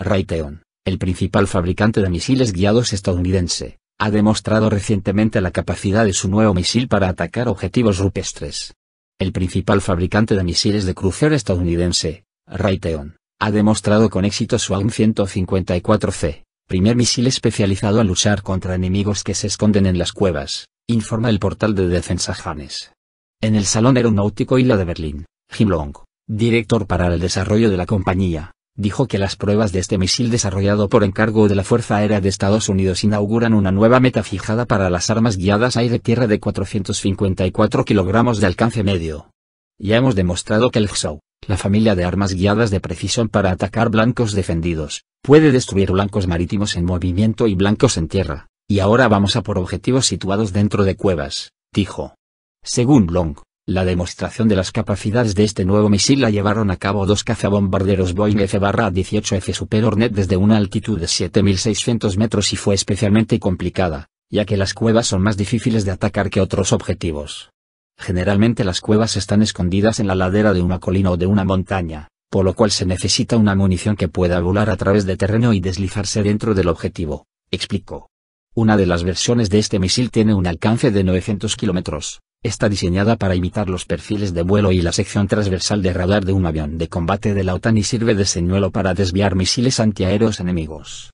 Raytheon, el principal fabricante de misiles guiados estadounidense, ha demostrado recientemente la capacidad de su nuevo misil para atacar objetivos rupestres. El principal fabricante de misiles de crucero estadounidense, Raytheon, ha demostrado con éxito su AUM-154C, primer misil especializado en luchar contra enemigos que se esconden en las cuevas, informa el portal de defensa Janes. En el Salón Aeronáutico y la de Berlín, Jim Long, director para el desarrollo de la compañía, dijo que las pruebas de este misil desarrollado por encargo de la Fuerza Aérea de Estados Unidos inauguran una nueva meta fijada para las armas guiadas aire-tierra de 454 kilogramos de alcance medio. Ya hemos demostrado que el Xow, la familia de armas guiadas de precisión para atacar blancos defendidos, puede destruir blancos marítimos en movimiento y blancos en tierra, y ahora vamos a por objetivos situados dentro de cuevas, dijo. Según Long, la demostración de las capacidades de este nuevo misil la llevaron a cabo dos cazabombarderos Boeing F-18F Super Hornet desde una altitud de 7.600 metros y fue especialmente complicada, ya que las cuevas son más difíciles de atacar que otros objetivos. Generalmente las cuevas están escondidas en la ladera de una colina o de una montaña, por lo cual se necesita una munición que pueda volar a través de terreno y deslizarse dentro del objetivo, explicó. Una de las versiones de este misil tiene un alcance de 900 kilómetros, está diseñada para imitar los perfiles de vuelo y la sección transversal de radar de un avión de combate de la OTAN y sirve de señuelo para desviar misiles antiaéreos enemigos.